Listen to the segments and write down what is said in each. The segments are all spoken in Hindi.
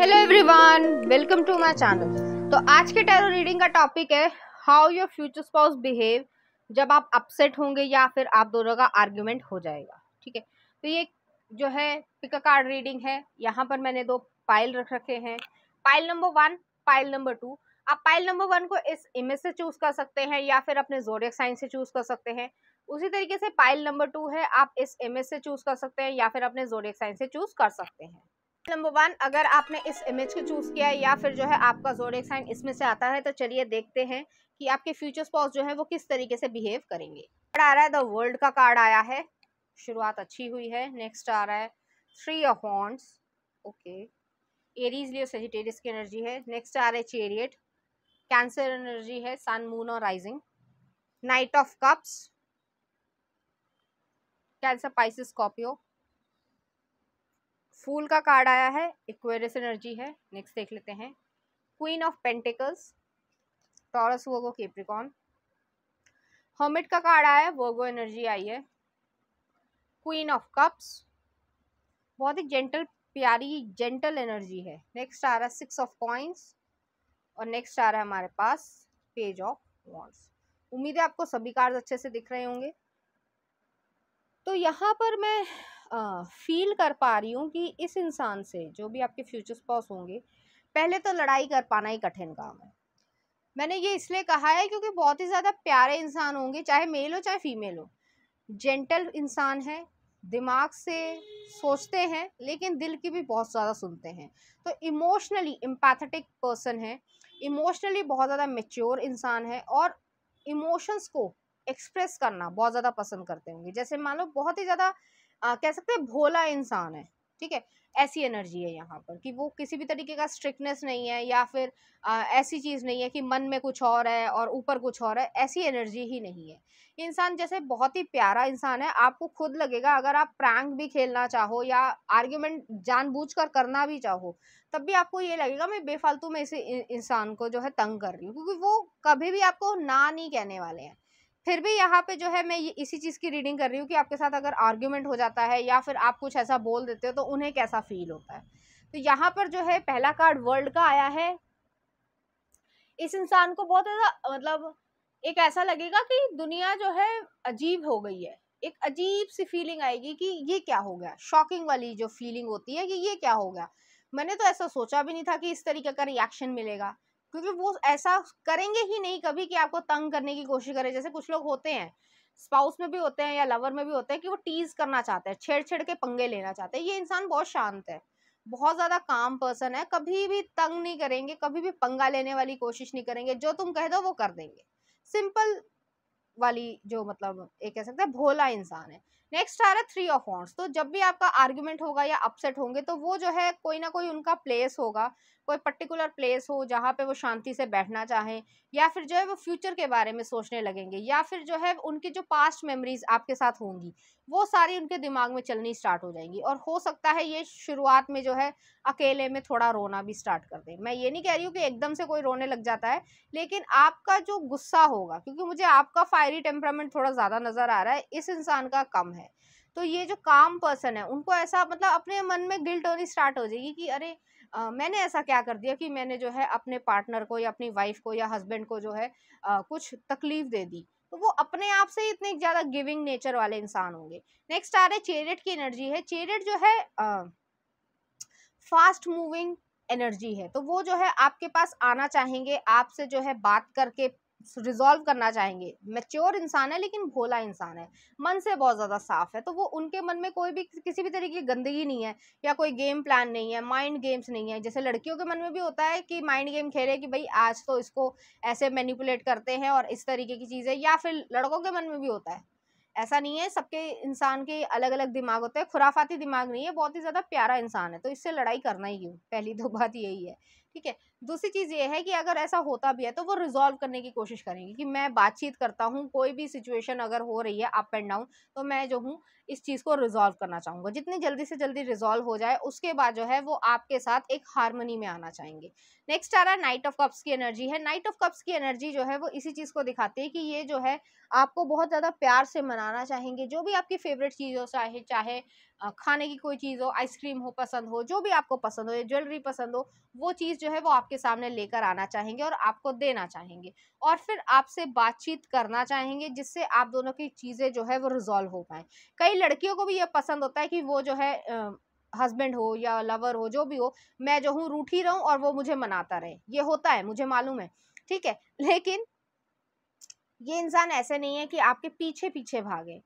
hello everyone welcome to my channel तो आज के टैरो रीडिंग का टॉपिक है how your future spouse behave जब आप अपसेट होंगे या फिर आप दोनों का आर्ग्यूमेंट हो जाएगा ठीक है तो ये जो है पिक कार्ड रीडिंग है यहाँ पर मैंने दो पाइल रख रखे हैं pile number one pile number two आप पाइल नंबर वन को इस इमेज से चूज कर सकते हैं या फिर अपने जोरियक साइन से चूज कर सकते हैं उसी तरीके से पाइल नंबर टू है आप इस इमेज से चूज कर सकते हैं या फिर अपने जोरियक साइन से चूज कर सकते हैं नंबर वन अगर आपने इस इमेज को चूज़ किया है या फिर जो है आपका जोडिक साइन इसमें से आता है तो चलिए देखते हैं कि आपके फ्यूचर स्पॉस जो है वो किस तरीके से बिहेव करेंगे कार्ड आ रहा है द वर्ल्ड का कार्ड आया है शुरुआत अच्छी हुई है नेक्स्ट आ रहा है three of wands okay Aries Leo Sagittarius की एनर्जी है नेक्स्ट आ रहा है चेरियट कैंसर एनर्जी है सन मून और rising knight of cups Cancer Pisces Scorpio fool का कार्ड आया है इक्वेरियस एनर्जी है नेक्स्ट देख लेते हैं queen of pentacles Taurus Virgo Capricorn hermit का कार्ड आया है वर्गो एनर्जी आई है क्वीन ऑफ कप्स बहुत ही जेंटल प्यारी जेंटल एनर्जी है नेक्स्ट आ रहा है सिक्स ऑफ कॉइंस और नेक्स्ट आ रहा है हमारे पास पेज ऑफ वॉन्ट्स उम्मीद है आपको सभी कार्ड अच्छे से दिख रहे होंगे तो यहाँ पर मैं फील कर पा रही हूँ कि इस इंसान से जो भी आपके फ्यूचर स्पॉस होंगे पहले तो लड़ाई कर पाना ही कठिन काम है मैंने ये इसलिए कहा है क्योंकि बहुत ही ज़्यादा प्यारे इंसान होंगे चाहे मेल हो चाहे फीमेल हो जेंटल इंसान है दिमाग से सोचते हैं लेकिन दिल की भी बहुत ज़्यादा सुनते हैं तो इमोशनली एम्पैथेटिक पर्सन है इमोशनली बहुत ज़्यादा मेच्योर इंसान है और इमोशंस को एक्सप्रेस करना बहुत ज़्यादा पसंद करते होंगे जैसे मान लो बहुत ही ज़्यादा आ, कह सकते हैं भोला इंसान है ठीक है ऐसी एनर्जी है यहाँ पर कि वो किसी भी तरीके का स्ट्रिक्टनेस नहीं है या फिर आ, ऐसी चीज़ नहीं है कि मन में कुछ और है और ऊपर कुछ और है ऐसी एनर्जी ही नहीं है इंसान जैसे बहुत ही प्यारा इंसान है आपको खुद लगेगा अगर आप प्रैंक भी खेलना चाहो या आर्ग्यूमेंट जानबूझकर करना भी चाहो तब भी आपको ये लगेगा मैं बेफालतू में इस इंसान को जो है तंग कर रही हूँ क्योंकि वो कभी भी आपको ना नहीं कहने वाले हैं फिर भी यहाँ पे जो है मैं ये इसी चीज़ की रीडिंग कर रही हूँ कि आपके साथ अगर आर्ग्यूमेंट हो जाता है या फिर आप कुछ ऐसा बोल देते हो तो उन्हें कैसा फील होता है तो यहाँ पर जो है पहला कार्ड वर्ल्ड का आया है इस इंसान को बहुत ज़्यादा मतलब एक ऐसा लगेगा कि दुनिया जो है अजीब हो गई है एक अजीब सी फीलिंग आएगी कि ये क्या हो गया शॉकिंग वाली जो फीलिंग होती है कि ये क्या हो गया मैंने तो ऐसा सोचा भी नहीं था कि इस तरीके का रिएक्शन मिलेगा क्योंकि वो ऐसा करेंगे ही नहीं कभी कि आपको तंग करने की कोशिश करें जैसे कुछ लोग होते हैं स्पाउस में भी होते हैं या लवर में भी होते हैं कि वो टीज करना चाहते हैं छेड़छेड़ के पंगे लेना चाहते हैं ये इंसान बहुत शांत है बहुत ज़्यादा काम पर्सन है कभी भी तंग नहीं करेंगे कभी भी पंगा लेने वाली कोशिश नहीं करेंगे जो तुम कह दो वो कर देंगे सिंपल वाली जो मतलब एक कह सकते हैं भोला इंसान है नेक्स्ट आ रहा है थ्री ऑफ वॉन्ट्स तो जब भी आपका आर्ग्यूमेंट होगा या अपसेट होंगे तो वो जो है कोई ना कोई उनका प्लेस होगा कोई पर्टिकुलर प्लेस हो जहाँ पे वो शांति से बैठना चाहें या फिर जो है वो फ्यूचर के बारे में सोचने लगेंगे या फिर जो है उनकी जो पास्ट मेमोरीज आपके साथ होंगी वो सारी उनके दिमाग में चलनी स्टार्ट हो जाएंगी और हो सकता है ये शुरुआत में जो है अकेले में थोड़ा रोना भी स्टार्ट कर दे मैं ये नहीं कह रही हूँ कि एकदम से कोई रोने लग जाता है लेकिन आपका जो गुस्सा होगा क्योंकि मुझे आपका फायरी टेम्परामेंट थोड़ा ज़्यादा नज़र आ रहा है इस इंसान का कम है तो ये जो काम पर्सन है उनको ऐसा मतलब अपने मन में गिल्ट होनी स्टार्ट हो जाएगी कि अरे आ, मैंने ऐसा क्या कर दिया कि मैंने जो है अपने पार्टनर को या अपनी वाइफ को या हस्बैंड को जो है आ, कुछ तकलीफ़ दे दी तो वो अपने आप से ही इतने ज़्यादा गिविंग नेचर वाले इंसान होंगे नेक्स्ट आ रहे चेरेट की एनर्जी है चेरेट जो है फास्ट मूविंग एनर्जी है तो वो जो है आपके पास आना चाहेंगे आपसे जो है बात करके रिजॉल्व करना चाहेंगे मेच्योर इंसान है लेकिन भोला इंसान है मन से बहुत ज़्यादा साफ है तो वो उनके मन में कोई भी किसी भी तरीके की गंदगी नहीं है या कोई गेम प्लान नहीं है माइंड गेम्स नहीं है जैसे लड़कियों के मन में भी होता है कि माइंड गेम खेले कि भाई आज तो इसको ऐसे मैनिपुलेट करते हैं और इस तरीके की चीज़ें या फिर लड़कों के मन में भी होता है ऐसा नहीं है सबके इंसान के अलग अलग दिमाग होते हैं खुराफाती दिमाग नहीं है बहुत ही ज़्यादा प्यारा इंसान है तो इससे लड़ाई करना ही क्यों पहली तो बात यही है ठीक है दूसरी चीज़ ये है कि अगर ऐसा होता भी है तो वो रिजोल्व करने की कोशिश करेंगे कि मैं बातचीत करता हूँ कोई भी सिचुएशन अगर हो रही है अप एंड डाउन तो मैं जो हूँ इस चीज़ को रिजॉल्व करना चाहूँगा जितनी जल्दी से जल्दी रिजॉल्व हो जाए उसके बाद जो है वो आपके साथ एक हारमोनी में आना चाहेंगे नेक्स्ट आ रहा है नाइट ऑफ कप्स की एनर्जी है नाइट ऑफ कप्स की एनर्जी जो है वो इसी चीज़ को दिखाती है कि ये जो है आपको बहुत ज़्यादा प्यार से मनाना चाहेंगे जो भी आपकी फेवरेट चीज़ हो चाहे चाहे खाने की कोई चीज़ हो आइसक्रीम हो पसंद हो जो भी आपको पसंद हो या ज्वेलरी पसंद हो वो चीज़ जो है वो आपके सामने लेकर आना चाहेंगे और आपको देना चाहेंगे और फिर आपसे बातचीत करना चाहेंगे जिससे आप दोनों की चीज़ें जो है वो रिजॉल्व हो पाए कई लड़कियों को भी ये पसंद होता है कि वो जो है हस्बैंड हो या लवर हो जो भी हो मैं जो हूँ रूठी रहूँ और वो मुझे मनाता रहे ये होता है मुझे मालूम है ठीक है लेकिन ये इंसान ऐसे नहीं है कि आपके पीछे पीछे भागे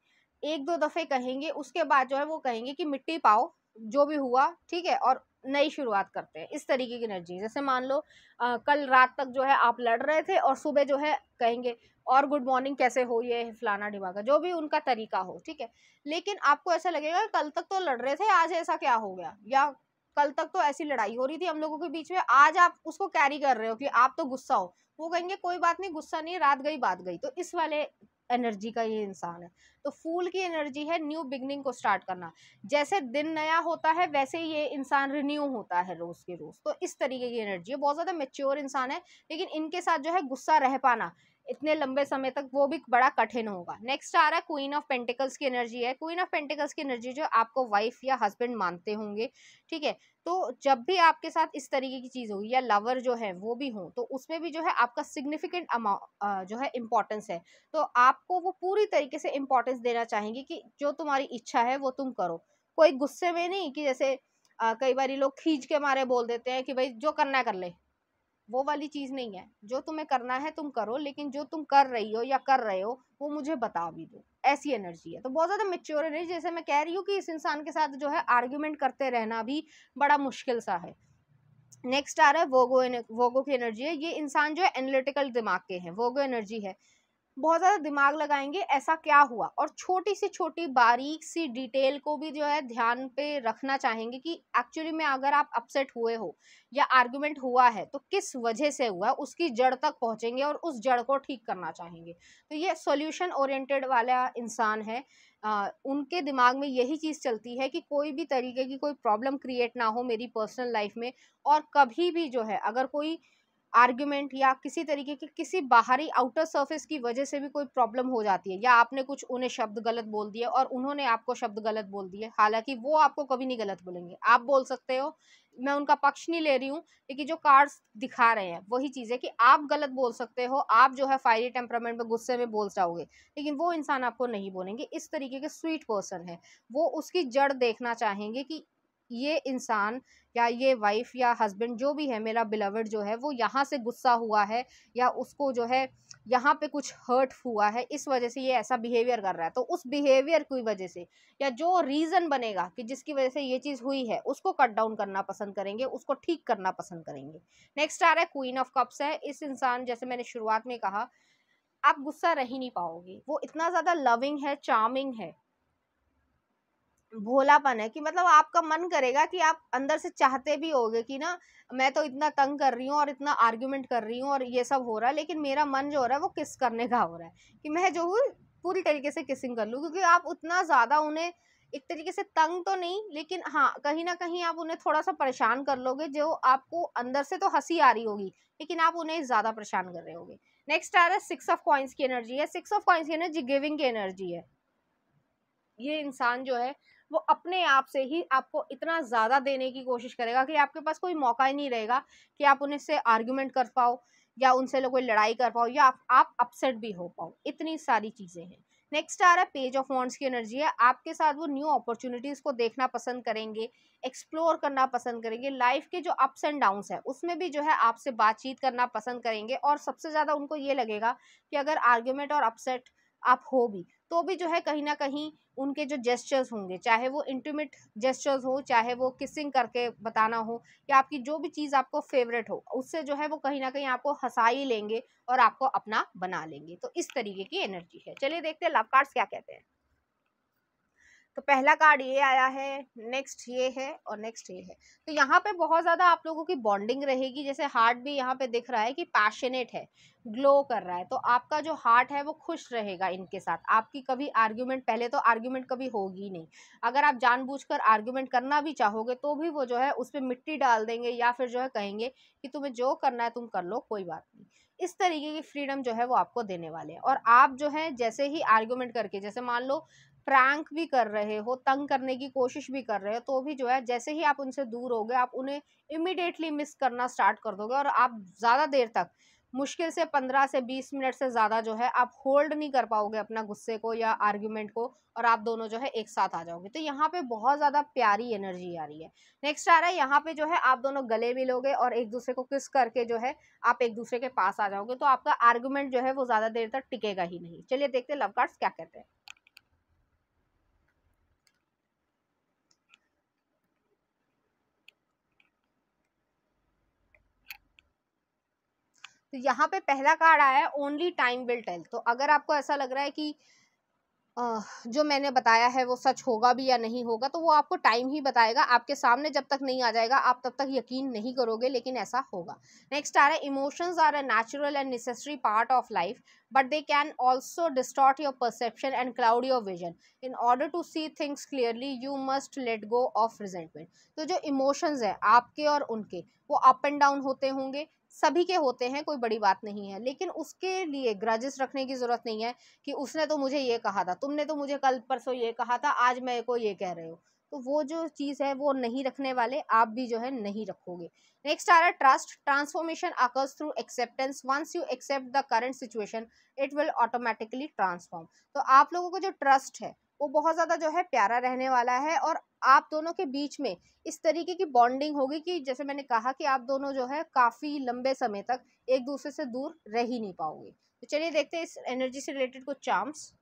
एक दो दफ़े कहेंगे उसके बाद जो है वो कहेंगे कि मिट्टी पाओ जो भी हुआ ठीक है और नई शुरुआत करते हैं इस तरीके की एनर्जी जैसे मान लो आ, कल रात तक जो है आप लड़ रहे थे और सुबह जो है कहेंगे और गुड मॉर्निंग कैसे हो ये फलाना डिबागा जो भी उनका तरीका हो ठीक है लेकिन आपको ऐसा लगेगा कल तक तो लड़ रहे थे आज ऐसा क्या हो गया या कल तक तो ऐसी लड़ाई हो रही थी हम लोगों के बीच में आज आप उसको कैरी कर रहे हो कि आप तो गुस्सा हो वो कहेंगे कोई बात नहीं गुस्सा नहीं रात गई बात गई तो इस वाले एनर्जी का ये इंसान है तो फूल की एनर्जी है न्यू बिगनिंग को स्टार्ट करना जैसे दिन नया होता है वैसे ये इंसान रिन्यू होता है रोज के रोज तो इस तरीके की एनर्जी है बहुत ज्यादा मेच्योर इंसान है लेकिन इनके साथ जो है गुस्सा रह पाना इतने लंबे समय तक वो भी बड़ा कठिन होगा नेक्स्ट आ रहा है क्वीन ऑफ पेंटिकल्स की एनर्जी है क्वीन ऑफ पेंटिकल्स की एनर्जी जो आपको वाइफ या हस्बैंड मानते होंगे ठीक है तो जब भी आपके साथ इस तरीके की चीज़ होगी या लवर जो है वो भी हो तो उसमें भी जो है आपका सिग्निफिकेंट अमाउंट जो है इम्पोर्टेंस है तो आपको वो पूरी तरीके से इम्पोर्टेंस देना चाहेंगे कि जो तुम्हारी इच्छा है वो तुम करो कोई गुस्से में नहीं कि जैसे कई बार लोग खींच के मारे बोल देते हैं कि भाई जो करना है कर ले वो वाली चीज़ नहीं है जो तुम्हें करना है तुम करो लेकिन जो तुम कर रही हो या कर रहे हो वो मुझे बता भी दो ऐसी एनर्जी है तो बहुत ज़्यादा मेच्योर एनर्जी जैसे मैं कह रही हूँ कि इस इंसान के साथ जो है आर्ग्यूमेंट करते रहना भी बड़ा मुश्किल सा है नेक्स्ट आ रहा है वोगो वोगो की एनर्जी है ये इंसान जो है एनालिटिकल दिमाग के हैं वोगो एनर्जी है बहुत ज़्यादा दिमाग लगाएंगे ऐसा क्या हुआ और छोटी सी छोटी बारीक सी डिटेल को भी जो है ध्यान पे रखना चाहेंगे कि एक्चुअली में अगर आप अपसेट हुए हो या आर्ग्यूमेंट हुआ है तो किस वजह से हुआ उसकी जड़ तक पहुँचेंगे और उस जड़ को ठीक करना चाहेंगे तो ये सोल्यूशन ओरिएंटेड वाला इंसान है आ, उनके दिमाग में यही चीज़ चलती है कि कोई भी तरीके की कोई प्रॉब्लम क्रिएट ना हो मेरी पर्सनल लाइफ में और कभी भी जो है अगर कोई आर्ग्यूमेंट या किसी तरीके की किसी बाहरी आउटर सर्फिस की वजह से भी कोई प्रॉब्लम हो जाती है या आपने कुछ उन्हें शब्द गलत बोल दिए और उन्होंने आपको शब्द गलत बोल दिए हालांकि वो आपको कभी नहीं गलत बोलेंगे आप बोल सकते हो मैं उनका पक्ष नहीं ले रही हूँ लेकिन जो कार्ड्स दिखा रहे हैं वही चीज़ है कि आप गलत बोल सकते हो आप जो है फायरी टेम्परामेंट में गुस्से में बोल जाओगे लेकिन वो इंसान आपको नहीं बोलेंगे इस तरीके के स्वीट पर्सन है वो उसकी जड़ देखना चाहेंगे कि ये इंसान या ये वाइफ या हस्बैंड जो भी है मेरा बिलवड जो है वो यहाँ से गुस्सा हुआ है या उसको जो है यहाँ पे कुछ हर्ट हुआ है इस वजह से ये ऐसा बिहेवियर कर रहा है तो उस बिहेवियर की वजह से या जो रीज़न बनेगा कि जिसकी वजह से ये चीज़ हुई है उसको कट डाउन करना पसंद करेंगे उसको ठीक करना पसंद करेंगे नेक्स्ट आ रहा है क्वीन ऑफ कप्स है इस इंसान जैसे मैंने शुरुआत में कहा आप गुस्सा रह ही नहीं पाओगे वो इतना ज़्यादा लविंग है चार्मिंग है भोलापन है कि मतलब आपका मन करेगा कि आप अंदर से चाहते भी होगे कि ना मैं तो इतना तंग कर रही हूँ और इतना आर्ग्यूमेंट कर रही हूँ और ये सब हो रहा है लेकिन मेरा मन जो हो रहा है वो किस करने का हो रहा है कि मैं जो हूँ पूरी तरीके से किसिंग कर लूँ क्योंकि आप उतना ज़्यादा उन्हें एक तरीके से तंग तो नहीं लेकिन हाँ कहीं ना कहीं आप उन्हें थोड़ा सा परेशान कर लोगे जो आपको अंदर से तो हंसी आ रही होगी लेकिन आप उन्हें ज़्यादा परेशान कर रहे होगे नेक्स्ट आ रहा है सिक्स ऑफ कॉइन्स की एनर्जी है सिक्स ऑफ कॉइन्स की एनर्जी गिविंग की एनर्जी है ये इंसान जो है वो अपने आप से ही आपको इतना ज़्यादा देने की कोशिश करेगा कि आपके पास कोई मौका ही नहीं रहेगा कि आप उनसे आर्ग्यूमेंट कर पाओ या उनसे लोग कोई लड़ाई कर पाओ या आप, अपसेट भी हो पाओ इतनी सारी चीज़ें हैं नेक्स्ट आ रहा है पेज ऑफ वॉन्ट्स की एनर्जी है आपके साथ वो न्यू अपॉर्चुनिटीज़ को देखना पसंद करेंगे एक्सप्लोर करना पसंद करेंगे लाइफ के जो अप्स एंड डाउन्स है उसमें भी जो है आपसे बातचीत करना पसंद करेंगे और सबसे ज़्यादा उनको ये लगेगा कि अगर आर्ग्यूमेंट और अपसेट आप हो भी तो भी जो है कहीं ना कहीं उनके जो जेस्चर्स होंगे चाहे वो इंटीमेट जेस्चर्स हो चाहे वो किसिंग करके बताना हो या आपकी जो भी चीज़ आपको फेवरेट हो उससे जो है वो कहीं ना कहीं आपको हंसा ही लेंगे और आपको अपना बना लेंगे तो इस तरीके की एनर्जी है चलिए देखते हैं लाभ कार्ड्स क्या कहते हैं तो पहला कार्ड ये आया है नेक्स्ट ये है और नेक्स्ट ये है तो यहाँ पे बहुत ज़्यादा आप लोगों की बॉन्डिंग रहेगी जैसे हार्ट भी यहाँ पे दिख रहा है कि पैशनेट है ग्लो कर रहा है तो आपका जो हार्ट है वो खुश रहेगा इनके साथ आपकी कभी आर्ग्यूमेंट पहले तो आर्ग्यूमेंट कभी होगी नहीं अगर आप कर आर्ग्यूमेंट करना भी चाहोगे तो भी वो जो है उस पर मिट्टी डाल देंगे या फिर जो है कहेंगे कि तुम्हें जो करना है तुम कर लो कोई बात नहीं इस तरीके की फ्रीडम जो है वो आपको देने वाले हैं और आप जो है जैसे ही आर्ग्यूमेंट करके जैसे मान लो प्रैंक भी कर रहे हो तंग करने की कोशिश भी कर रहे हो तो भी जो है जैसे ही आप उनसे दूर हो गए आप उन्हें इमिडिएटली मिस करना स्टार्ट कर दोगे और आप ज़्यादा देर तक मुश्किल से पंद्रह से बीस मिनट से ज़्यादा जो है आप होल्ड नहीं कर पाओगे अपना गुस्से को या आर्ग्यूमेंट को और आप दोनों जो है एक साथ आ जाओगे तो यहाँ पे बहुत ज़्यादा प्यारी एनर्जी आ रही है नेक्स्ट आ रहा है यहाँ पे जो है आप दोनों गले मिलोगे और एक दूसरे को किस करके जो है आप एक दूसरे के पास आ जाओगे तो आपका आर्ग्यूमेंट जो है वो ज़्यादा देर तक टिकेगा ही नहीं चलिए देखते लव कार्ड्स क्या कहते हैं तो यहाँ पे पहला कार्ड आया है ओनली टाइम विल टेल तो अगर आपको ऐसा लग रहा है कि जो मैंने बताया है वो सच होगा भी या नहीं होगा तो वो आपको टाइम ही बताएगा आपके सामने जब तक नहीं आ जाएगा आप तब तक यकीन नहीं करोगे लेकिन ऐसा होगा नेक्स्ट आ रहा है emotions are a natural and necessary part of life but they can also distort your perception and cloud your vision in order to see things clearly you must let go of resentment तो जो इमोशंस हैं आपके और उनके वो अप एंड डाउन होते होंगे सभी के होते हैं कोई बड़ी बात नहीं है लेकिन उसके लिए ग्रजेस रखने की ज़रूरत नहीं है कि उसने तो मुझे ये कहा था तुमने तो मुझे कल परसों ये कहा था आज मेरे को ये कह रहे हो तो वो जो चीज़ है वो नहीं रखने वाले आप भी जो है नहीं रखोगे नेक्स्ट आ रहा है trust transformation occurs through acceptance once you accept the current situation it will automatically transform तो आप लोगों को जो ट्रस्ट है वो बहुत ज़्यादा जो है प्यारा रहने वाला है और आप दोनों के बीच में इस तरीके की बॉन्डिंग होगी कि जैसे मैंने कहा कि आप दोनों जो है काफ़ी लंबे समय तक एक दूसरे से दूर रह ही नहीं पाओगे तो चलिए देखते हैं इस एनर्जी से रिलेटेड कुछ चार्म्स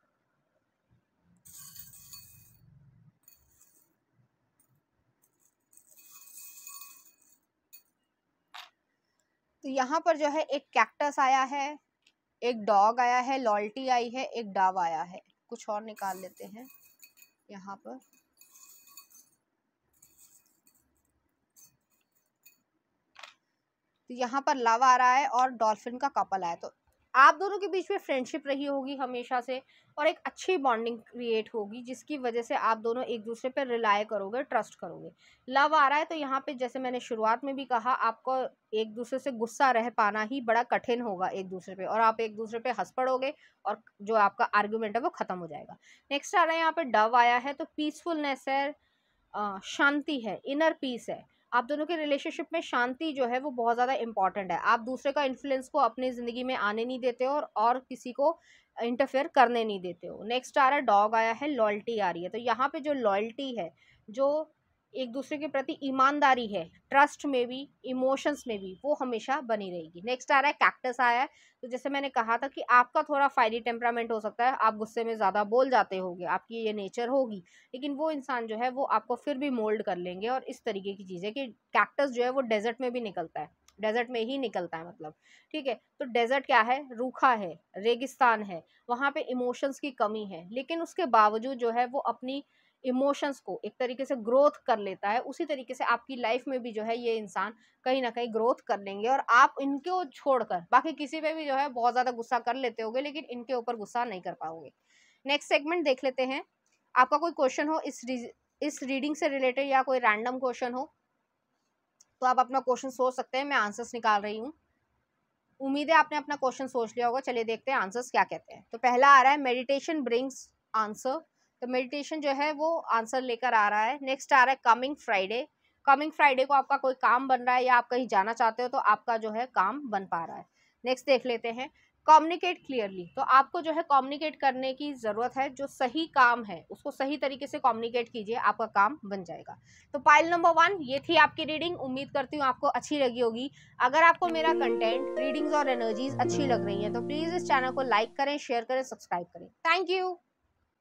तो यहाँ पर जो है एक कैक्टस आया है एक डॉग आया है लॉल्टी आई है एक डाव आया है कुछ और निकाल लेते हैं यहाँ पर तो यहाँ पर लव आ रहा है और डॉल्फिन का कपल आया तो आप दोनों के बीच में फ्रेंडशिप रही होगी हमेशा से और एक अच्छी बॉन्डिंग क्रिएट होगी जिसकी वजह से आप दोनों एक दूसरे पर रिलाय करोगे ट्रस्ट करोगे लव आ रहा है तो यहाँ पे जैसे मैंने शुरुआत में भी कहा आपको एक दूसरे से गुस्सा रह पाना ही बड़ा कठिन होगा एक दूसरे पे और आप एक दूसरे पे हंस पड़ोगे और जो आपका आर्ग्यूमेंट है वो ख़त्म हो जाएगा नेक्स्ट आ रहा है यहाँ पे डव आया है तो पीसफुलनेस है शांति है इनर पीस है आप दोनों के रिलेशनशिप में शांति जो है वो बहुत ज़्यादा इंपॉर्टेंट है आप दूसरे का इन्फ्लुएंस को अपनी ज़िंदगी में आने नहीं देते हो और, और किसी को इंटरफेयर करने नहीं देते हो नेक्स्ट आ रहा है डॉग आया है लॉयल्टी आ रही है तो यहाँ पे जो लॉयल्टी है जो एक दूसरे के प्रति ईमानदारी है ट्रस्ट में भी इमोशंस में भी वो हमेशा बनी रहेगी नेक्स्ट आ रहा है कैक्टस आया है तो जैसे मैंने कहा था कि आपका थोड़ा फायरी टेम्परामेंट हो सकता है आप गुस्से में ज़्यादा बोल जाते होगे आपकी ये नेचर होगी लेकिन वो इंसान जो है वो आपको फिर भी मोल्ड कर लेंगे और इस तरीके की चीज़ें कि कैक्टस जो है वो डेजर्ट में भी निकलता है डेजर्ट में ही निकलता है मतलब ठीक है तो डेजर्ट क्या है रूखा है रेगिस्तान है वहाँ पे इमोशंस की कमी है लेकिन उसके बावजूद जो है वो अपनी इमोशंस को एक तरीके से ग्रोथ कर लेता है उसी तरीके से आपकी लाइफ में भी जो है ये इंसान कहीं ना कहीं ग्रोथ कर लेंगे और आप इनको छोड़कर बाकी किसी पे भी जो है बहुत ज़्यादा गुस्सा कर लेते होगे लेकिन इनके ऊपर गुस्सा नहीं कर पाओगे नेक्स्ट सेगमेंट देख लेते हैं आपका कोई क्वेश्चन हो इस रीज इस रीडिंग से रिलेटेड या कोई रैंडम क्वेश्चन हो तो आप अपना क्वेश्चन सोच सकते हैं मैं आंसर्स निकाल रही हूँ उम्मीद है आपने अपना क्वेश्चन सोच लिया होगा चलिए देखते हैं आंसर्स क्या कहते हैं तो पहला आ रहा है मेडिटेशन ब्रिंग्स आंसर तो मेडिटेशन जो है वो आंसर लेकर आ रहा है नेक्स्ट आ रहा है कमिंग फ्राइडे कमिंग फ्राइडे को आपका कोई काम बन रहा है या आप कहीं जाना चाहते हो तो आपका जो है काम बन पा रहा है नेक्स्ट देख लेते हैं कम्युनिकेट क्लियरली तो आपको जो है कम्युनिकेट करने की ज़रूरत है जो सही काम है उसको सही तरीके से कम्युनिकेट कीजिए आपका काम बन जाएगा तो पाइल नंबर वन ये थी आपकी रीडिंग उम्मीद करती हूँ आपको अच्छी लगी होगी अगर आपको मेरा कंटेंट रीडिंग्स और एनर्जीज अच्छी लग रही है तो प्लीज़ इस चैनल को लाइक करें शेयर करें सब्सक्राइब करें thank you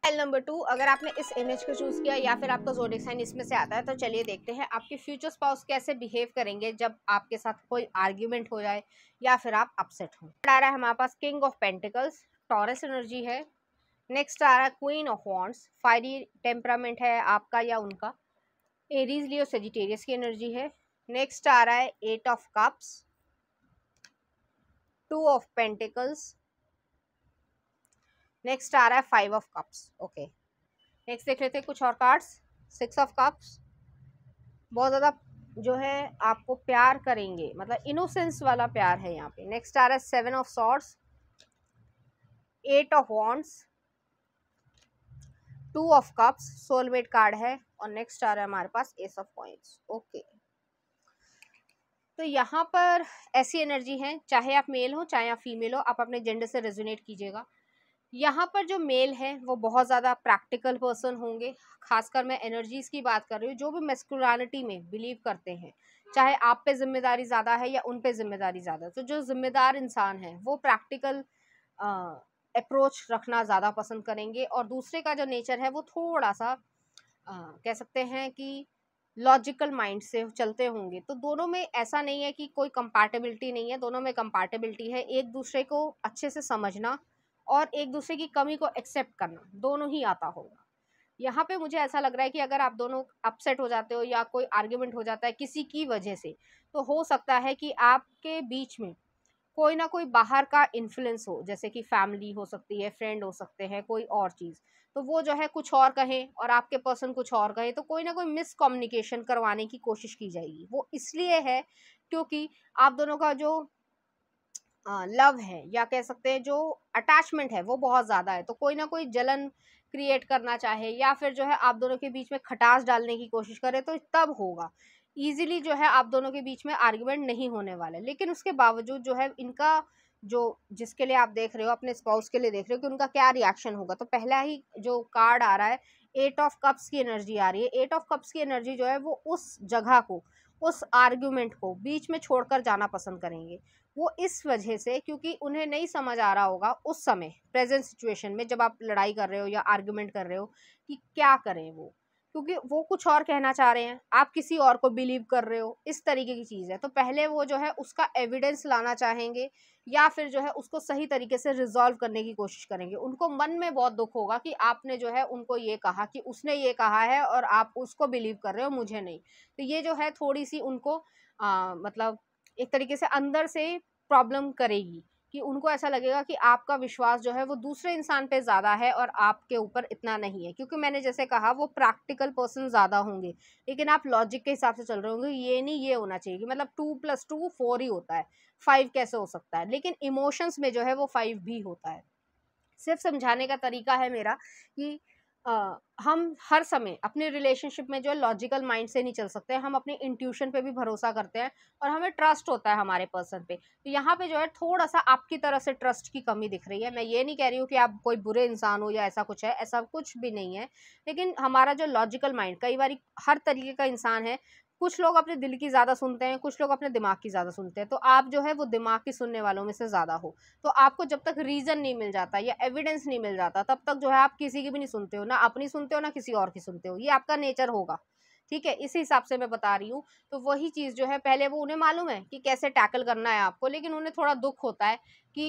L number two अगर आपने इस इमेज को चूज़ किया या फिर आपका जोडिक साइन इसमें से आता है तो चलिए देखते हैं आपके फ्यूचर स्पाउस कैसे बिहेव करेंगे जब आपके साथ कोई आर्ग्यूमेंट हो जाए या फिर आप अपसेट हो आ रहा है हमारे पास king of pentacles Taurus energy है नेक्स्ट आ रहा है queen of wands fiery temperament है आपका या उनका एरीज लियो सेजिटेरियस की एनर्जी है नेक्स्ट आ रहा है eight of cups two of pentacles next आ रहा है five of cups okay next देख लेते हैं कुछ और कार्ड्स सिक्स ऑफ कप्स बहुत ज़्यादा जो है आपको प्यार करेंगे मतलब इनोसेंस वाला प्यार है यहाँ पे नेक्स्ट आ रहा है seven of swords eight of wands two of cups soulmate card है और नेक्स्ट आ रहा है हमारे पास एस ऑफ पॉइंट्स ओके तो यहाँ पर ऐसी एनर्जी है चाहे आप मेल हो चाहे आप फीमेल हो आप अपने जेंडर से रेजुनेट कीजिएगा यहाँ पर जो मेल है वो बहुत ज़्यादा प्रैक्टिकल पर्सन होंगे खासकर मैं एनर्जीज़ की बात कर रही हूँ जो भी मेस्कुलानिटी में बिलीव करते हैं चाहे आप पे जिम्मेदारी ज़्यादा है या उन पे जिम्मेदारी ज़्यादा है तो जो ज़िम्मेदार इंसान है वो प्रैक्टिकल अप्रोच रखना ज़्यादा पसंद करेंगे और दूसरे का जो नेचर है वो थोड़ा सा आ, कह सकते हैं कि लॉजिकल माइंड से चलते होंगे तो दोनों में ऐसा नहीं है कि कोई कंपैटिबिलिटी नहीं है दोनों में कंपैटिबिलिटी है एक दूसरे को अच्छे से समझना और एक दूसरे की कमी को एक्सेप्ट करना दोनों ही आता होगा यहाँ पे मुझे ऐसा लग रहा है कि अगर आप दोनों अपसेट हो जाते हो या कोई आर्ग्यूमेंट हो जाता है किसी की वजह से तो हो सकता है कि आपके बीच में कोई ना कोई बाहर का इन्फ्लुएंस हो जैसे कि फैमिली हो सकती है फ्रेंड हो सकते हैं कोई और चीज़ तो वो जो है कुछ और कहें और आपके पर्सन कुछ और कहें तो कोई ना कोई मिसकम्युनिकेशन करवाने की कोशिश की जाएगी वो इसलिए है क्योंकि आप दोनों का जो लव है या कह सकते हैं जो अटैचमेंट है वो बहुत ज़्यादा है तो कोई ना कोई जलन क्रिएट करना चाहे या फिर जो है आप दोनों के बीच में खटास डालने की कोशिश करे तो तब होगा ईजिली जो है आप दोनों के बीच में आर्ग्यूमेंट नहीं होने वाले लेकिन उसके बावजूद जो है इनका जो जिसके लिए आप देख रहे हो अपने स्पाउस के लिए देख रहे हो कि उनका क्या रिएक्शन होगा तो पहला ही जो कार्ड आ रहा है एट ऑफ कप्स की एनर्जी आ रही है एट ऑफ कप्स की एनर्जी जो है वो उस जगह को उस आर्ग्यूमेंट को बीच में छोड़कर जाना पसंद करेंगे वो इस वजह से क्योंकि उन्हें नहीं समझ आ रहा होगा उस समय प्रेजेंट सिचुएशन में जब आप लड़ाई कर रहे हो या आर्ग्यूमेंट कर रहे हो कि क्या करें वो क्योंकि वो कुछ और कहना चाह रहे हैं आप किसी और को बिलीव कर रहे हो इस तरीके की चीज़ है तो पहले वो जो है उसका एविडेंस लाना चाहेंगे या फिर जो है उसको सही तरीके से रिजॉल्व करने की कोशिश करेंगे उनको मन में बहुत दुख होगा कि आपने जो है उनको ये कहा कि उसने ये कहा है और आप उसको बिलीव कर रहे हो मुझे नहीं तो ये जो है थोड़ी सी उनको आ, मतलब एक तरीके से अंदर से प्रॉब्लम करेगी कि उनको ऐसा लगेगा कि आपका विश्वास जो है वो दूसरे इंसान पे ज़्यादा है और आपके ऊपर इतना नहीं है क्योंकि मैंने जैसे कहा वो प्रैक्टिकल पर्सन ज़्यादा होंगे लेकिन आप लॉजिक के हिसाब से चल रहे होंगे ये नहीं ये होना चाहिए कि मतलब टू प्लस टू फोर ही होता है फाइव कैसे हो सकता है लेकिन इमोशंस में जो है वो फाइव भी होता है सिर्फ समझाने का तरीका है मेरा कि आ, हम हर समय अपने रिलेशनशिप में जो है लॉजिकल माइंड से नहीं चल सकते हम अपने इंट्यूशन पे भी भरोसा करते हैं और हमें ट्रस्ट होता है हमारे पर्सन पे तो यहाँ पे जो है थोड़ा सा आपकी तरह से ट्रस्ट की कमी दिख रही है मैं ये नहीं कह रही हूँ कि आप कोई बुरे इंसान हो या ऐसा कुछ है ऐसा कुछ भी नहीं है लेकिन हमारा जो लॉजिकल माइंड कई बार हर तरीके का इंसान है कुछ लोग अपने दिल की ज़्यादा सुनते हैं कुछ लोग अपने दिमाग की ज़्यादा सुनते हैं तो आप जो है वो दिमाग की सुनने वालों में से ज़्यादा हो तो आपको जब तक रीज़न नहीं मिल जाता या एविडेंस नहीं मिल जाता तब तक जो है आप किसी की भी नहीं सुनते हो ना अपनी सुनते हो ना किसी और की सुनते हो ये आपका नेचर होगा ठीक है इस हिसाब से मैं बता रही हूँ तो वही चीज़ जो है पहले वो उन्हें मालूम है कि कैसे टैकल करना है आपको लेकिन उन्हें थोड़ा दुख होता है कि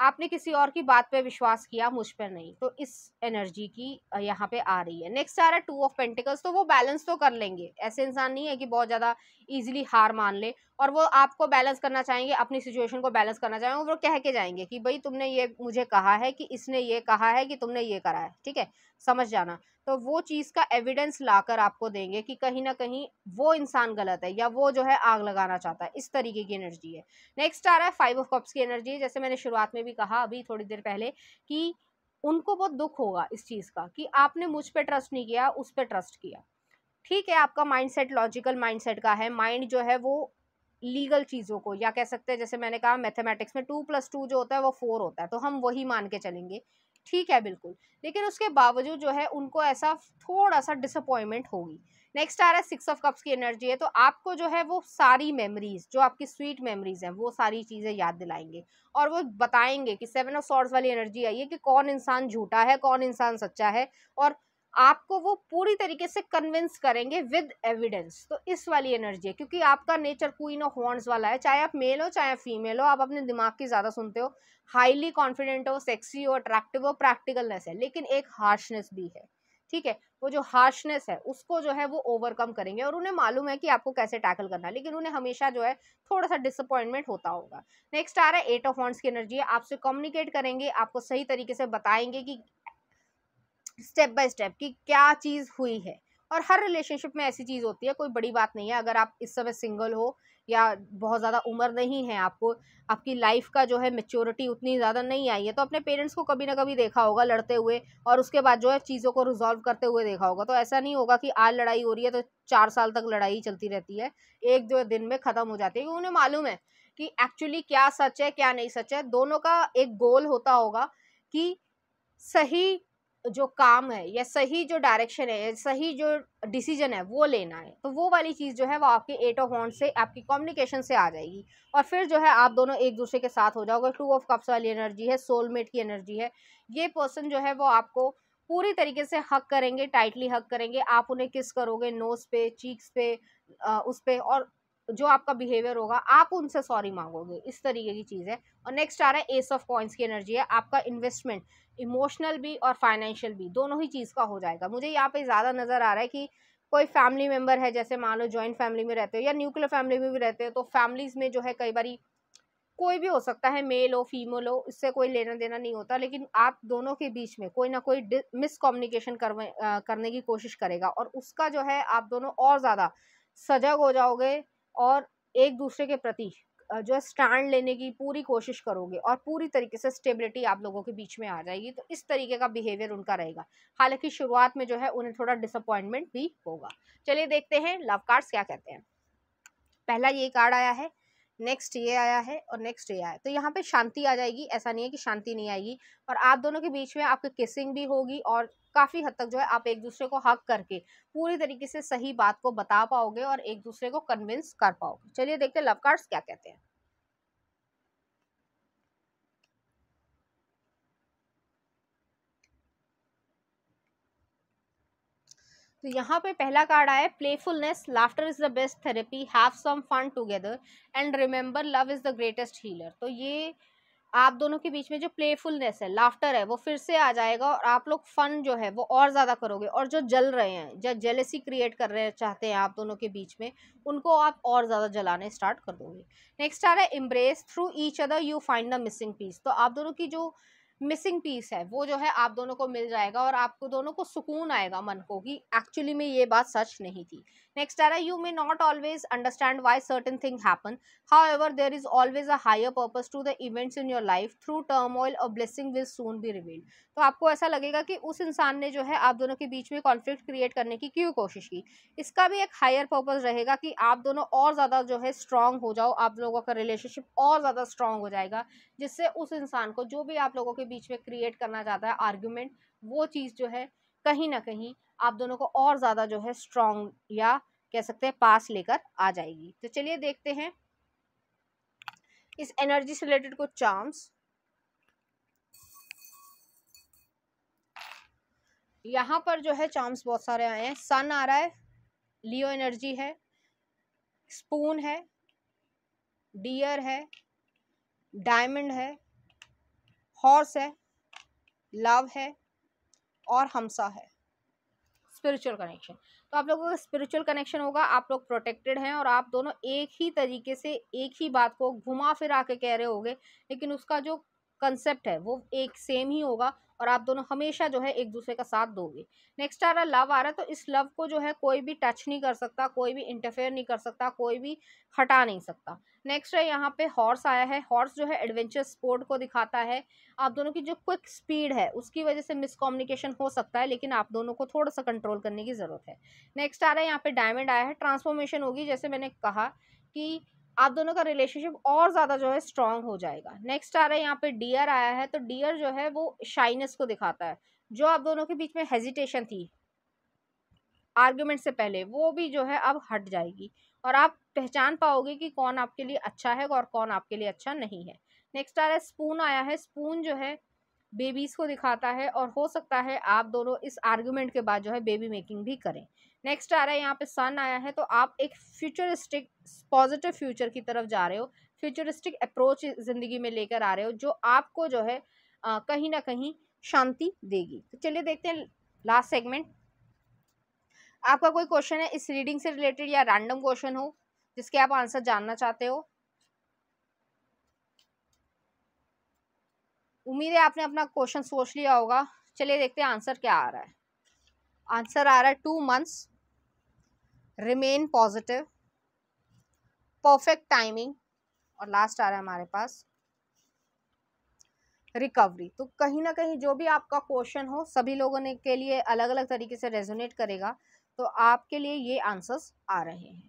आपने किसी और की बात पे विश्वास किया मुझ पर नहीं तो इस एनर्जी की यहाँ पे आ रही है नेक्स्ट आ रहा है टू ऑफ पेंटिकल्स तो वो बैलेंस तो कर लेंगे ऐसे इंसान नहीं है कि बहुत ज़्यादा इजीली हार मान ले और वो आपको बैलेंस करना चाहेंगे अपनी सिचुएशन को बैलेंस करना चाहेंगे वो कह के जाएंगे कि भाई तुमने ये मुझे कहा है कि इसने ये कहा है कि तुमने ये करा है ठीक है समझ जाना तो वो चीज़ का एविडेंस लाकर आपको देंगे कि कहीं ना कहीं वो इंसान गलत है या वो जो है आग लगाना चाहता है इस तरीके की एनर्जी है नेक्स्ट आ रहा है फाइव ऑफ कप्स की एनर्जी जैसे मैंने शुरुआत में भी कहा अभी थोड़ी देर पहले कि उनको बहुत दुख होगा इस चीज़ का कि आपने मुझ पर ट्रस्ट नहीं किया उस पर ट्रस्ट किया ठीक है आपका माइंडसेट लॉजिकल माइंडसेट का है माइंड जो है वो लीगल चीज़ों को या कह सकते हैं जैसे मैंने कहा मैथमेटिक्स में टू प्लस टू जो होता है वो फोर होता है तो हम वही मान के चलेंगे ठीक है बिल्कुल लेकिन उसके बावजूद जो है उनको ऐसा थोड़ा सा डिसअपॉइंटमेंट होगी नेक्स्ट आ रहा है सिक्स ऑफ कप्स की एनर्जी है तो आपको जो है वो सारी मेमोरीज जो आपकी स्वीट मेमोरीज हैं वो सारी चीज़ें याद दिलाएंगे और वो बताएंगे कि सेवन ऑफ सॉर्ड्स वाली एनर्जी आई है कि कौन इंसान झूठा है कौन इंसान सच्चा है और आपको वो पूरी तरीके से कन्विंस करेंगे विद एविडेंस तो इस वाली एनर्जी है क्योंकि आपका नेचर क्वीन ऑफ हॉर्न्स वाला है चाहे आप मेल हो चाहे फीमेल हो आप अपने दिमाग की ज़्यादा सुनते हो हाईली कॉन्फिडेंट हो सेक्सी हो अट्रैक्टिव हो प्रैक्टिकलनेस है लेकिन एक हार्शनेस भी है ठीक है वो जो हार्शनेस है उसको जो है वो ओवरकम करेंगे और उन्हें मालूम है कि आपको कैसे टैकल करना है लेकिन उन्हें हमेशा जो है थोड़ा सा डिसअपॉइंटमेंट होता होगा नेक्स्ट आ रहा है एट ऑफ हॉन्स की एनर्जी है आपसे कम्युनिकेट करेंगे आपको सही तरीके से बताएंगे कि स्टेप बाय स्टेप कि क्या चीज़ हुई है और हर रिलेशनशिप में ऐसी चीज़ होती है कोई बड़ी बात नहीं है अगर आप इस समय सिंगल हो या बहुत ज़्यादा उम्र नहीं है आपको आपकी लाइफ का जो है मेच्योरिटी उतनी ज़्यादा नहीं आई है तो अपने पेरेंट्स को कभी ना कभी देखा होगा लड़ते हुए और उसके बाद जो है चीज़ों को रिजॉल्व करते हुए देखा होगा तो ऐसा नहीं होगा कि आज लड़ाई हो रही है तो चार साल तक लड़ाई चलती रहती है एक जो दिन में ख़त्म हो जाती है क्योंकि उन्हें मालूम है कि एक्चुअली क्या सच है क्या नहीं सच है दोनों का एक गोल होता होगा कि सही जो काम है या सही जो डायरेक्शन है या सही जो डिसीजन है वो लेना है तो वो वाली चीज़ जो है वो आपके एट ऑफ हॉन्ड से आपकी कम्युनिकेशन से आ जाएगी और फिर जो है आप दोनों एक दूसरे के साथ हो जाओगे टू ऑफ कप्स वाली एनर्जी है सोलमेट की एनर्जी है ये पर्सन जो है वो आपको पूरी तरीके से हक करेंगे टाइटली हक करेंगे आप उन्हें किस करोगे नोज पे चीक्स पे उस पर और जो आपका बिहेवियर होगा आप उनसे सॉरी मांगोगे इस तरीके की चीज़ है और नेक्स्ट आ रहा है एस ऑफ कॉइन्स की एनर्जी है आपका इन्वेस्टमेंट इमोशनल भी और फाइनेंशियल भी दोनों ही चीज़ का हो जाएगा मुझे यहाँ पे ज़्यादा नज़र आ रहा है कि कोई फैमिली मेम्बर है जैसे मान लो जॉइंट फैमिली में रहते हो या न्यूक्लियर फैमिली में भी रहते हो तो फैमिलीज़ में जो है कई बार कोई भी हो सकता है मेल हो फीमेल हो इससे कोई लेना देना नहीं होता लेकिन आप दोनों के बीच में कोई ना कोई मिसकम्युनिकेशन करने की कोशिश करेगा और उसका जो है आप दोनों और ज़्यादा सजग हो जाओगे और एक दूसरे के प्रति जो है स्टैंड लेने की पूरी कोशिश करोगे और पूरी तरीके से स्टेबिलिटी आप लोगों के बीच में आ जाएगी तो इस तरीके का बिहेवियर उनका रहेगा हालांकि शुरुआत में जो है उन्हें थोड़ा डिसअपॉइंटमेंट भी होगा चलिए देखते हैं लव कार्ड्स क्या कहते हैं पहला ये कार्ड आया है नेक्स्ट ये आया है और नेक्स्ट ये आया तो यहाँ पे शांति आ जाएगी ऐसा नहीं है कि शांति नहीं आएगी और आप दोनों के बीच में आपकी किसिंग भी होगी और काफ़ी हद तक जो है आप एक दूसरे को हक करके पूरी तरीके से सही बात को बता पाओगे और एक दूसरे को कन्विंस कर पाओगे चलिए देखते हैं लव कार्ड्स क्या कहते हैं तो यहाँ पे पहला कार्ड आया playfulness laughter is the best therapy have some fun together and remember love is the greatest healer तो ये आप दोनों के बीच में जो प्लेफुलनेस है लाफ्टर है वो फिर से आ जाएगा और आप लोग फन जो है वो और ज़्यादा करोगे और जो जल रहे हैं जो जेलेसी क्रिएट कर रहे चाहते हैं आप दोनों के बीच में उनको आप और ज़्यादा जलाने स्टार्ट कर दोगे नेक्स्ट आ रहा है embrace through each other you find the missing piece तो आप दोनों की जो मिसिंग पीस है वो जो है आप दोनों को मिल जाएगा और आपको दोनों को सुकून आएगा मन को कि एक्चुअली में ये बात सच नहीं थी नेक्स्ट आ रहा है you may not always understand why certain thing happen however there is always a higher purpose to the events in your life through term turmoil a blessing will soon be revealed तो आपको ऐसा लगेगा कि उस इंसान ने जो है आप दोनों के बीच में कॉन्फ्लिक्ट क्रिएट करने की क्यों कोशिश की इसका भी एक हायर पर्पज रहेगा कि आप दोनों और ज़्यादा जो है स्ट्रांग हो जाओ आप लोगों का रिलेशनशिप और ज़्यादा स्ट्रांग हो जाएगा जिससे उस इंसान को जो भी आप लोगों के बीच में क्रिएट करना चाहता है आर्ग्यूमेंट वो चीज़ जो है कहीं ना कहीं आप दोनों को और ज़्यादा जो है स्ट्रॉन्ग या कह सकते हैं पास लेकर आ जाएगी तो चलिए देखते हैं इस एनर्जी से रिलेटेड कुछ चार्म्स यहाँ पर जो है चार्म्स बहुत सारे आए हैं सन आ रहा है लियो एनर्जी है स्पून है डियर है डायमंड है हॉर्स है लव है और हमसा है स्पिरिचुअल कनेक्शन तो आप लोगों का स्पिरिचुअल कनेक्शन होगा आप लोग प्रोटेक्टेड हैं और आप दोनों एक ही तरीके से एक ही बात को घुमा फिरा के कह रहे होगे लेकिन उसका जो कंसेप्ट है वो एक सेम ही होगा और आप दोनों हमेशा जो है एक दूसरे का साथ दोगे नेक्स्ट आ रहा है लव आ रहा है तो इस लव को जो है कोई भी टच नहीं कर सकता कोई भी इंटरफेयर नहीं कर सकता कोई भी हटा नहीं सकता नेक्स्ट है यहाँ पे हॉर्स आया है हॉर्स जो है एडवेंचर स्पोर्ट को दिखाता है आप दोनों की जो क्विक स्पीड है उसकी वजह से मिसकॉम्युनिकेशन हो सकता है लेकिन आप दोनों को थोड़ा सा कंट्रोल करने की ज़रूरत है नेक्स्ट आ रहा है यहाँ पे डायमंड आया है ट्रांसफॉर्मेशन होगी जैसे मैंने कहा कि आप दोनों का रिलेशनशिप और ज़्यादा जो है स्ट्रॉन्ग हो जाएगा नेक्स्ट आ रहा है यहाँ पे डियर आया है तो डियर जो है वो शाइनेस को दिखाता है जो आप दोनों के बीच में हेजिटेशन थी आर्ग्यूमेंट से पहले वो भी जो है अब हट जाएगी और आप पहचान पाओगे कि कौन आपके लिए अच्छा है और कौन आपके लिए अच्छा नहीं है नेक्स्ट आ रहा है स्पून आया है स्पून जो है बेबीज़ को दिखाता है और हो सकता है आप दोनों इस आर्ग्यूमेंट के बाद जो है बेबी मेकिंग भी करें नेक्स्ट आ रहा है यहाँ पे सन आया है तो आप एक फ्यूचरिस्टिक पॉजिटिव फ्यूचर की तरफ जा रहे हो फ्यूचरिस्टिक अप्रोच ज़िंदगी में लेकर आ रहे हो जो आपको जो है आ, कहीं ना कहीं शांति देगी तो चलिए देखते हैं लास्ट सेगमेंट आपका कोई क्वेश्चन है इस रीडिंग से रिलेटेड या रैंडम क्वेश्चन हो जिसके आप आंसर जानना चाहते हो उम्मीद है आपने अपना क्वेश्चन सोच लिया होगा चलिए देखते हैं आंसर क्या आ रहा है आंसर आ रहा है two months remain positive perfect timing और लास्ट आ रहा है हमारे पास रिकवरी तो कहीं ना कहीं जो भी आपका क्वेश्चन हो सभी लोगों ने के लिए अलग अलग तरीके से रेजोनेट करेगा तो आपके लिए ये आंसर्स आ रहे हैं